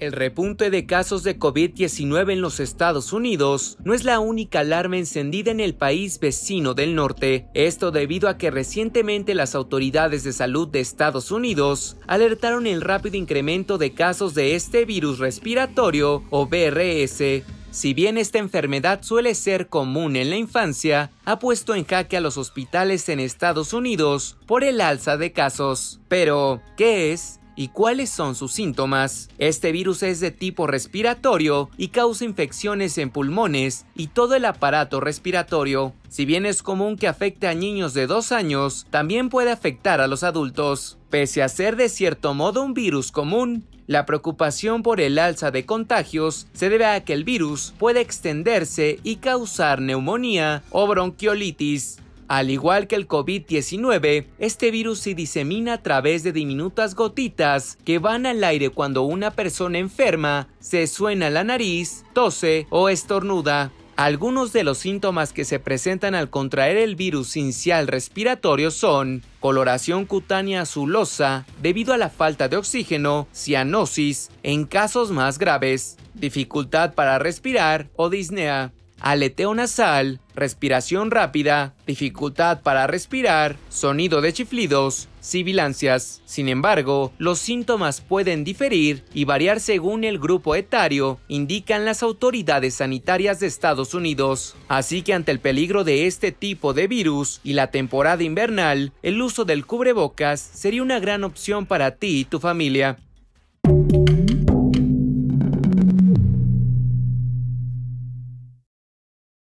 El repunte de casos de COVID-19 en los Estados Unidos no es la única alarma encendida en el país vecino del norte, esto debido a que recientemente las autoridades de salud de Estados Unidos alertaron el rápido incremento de casos de este virus respiratorio o VRS. si bien esta enfermedad suele ser común en la infancia, ha puesto en jaque a los hospitales en Estados Unidos por el alza de casos. Pero, ¿qué es y cuáles son sus síntomas. Este virus es de tipo respiratorio y causa infecciones en pulmones y todo el aparato respiratorio. Si bien es común que afecte a niños de 2 años, también puede afectar a los adultos. Pese a ser de cierto modo un virus común, la preocupación por el alza de contagios se debe a que el virus puede extenderse y causar neumonía o bronquiolitis. Al igual que el COVID-19, este virus se disemina a través de diminutas gotitas que van al aire cuando una persona enferma se suena la nariz, tose o estornuda. Algunos de los síntomas que se presentan al contraer el virus sincial respiratorio son coloración cutánea azulosa debido a la falta de oxígeno, cianosis en casos más graves, dificultad para respirar o disnea aleteo nasal, respiración rápida, dificultad para respirar, sonido de chiflidos, sibilancias. Sin embargo, los síntomas pueden diferir y variar según el grupo etario, indican las autoridades sanitarias de Estados Unidos. Así que ante el peligro de este tipo de virus y la temporada invernal, el uso del cubrebocas sería una gran opción para ti y tu familia.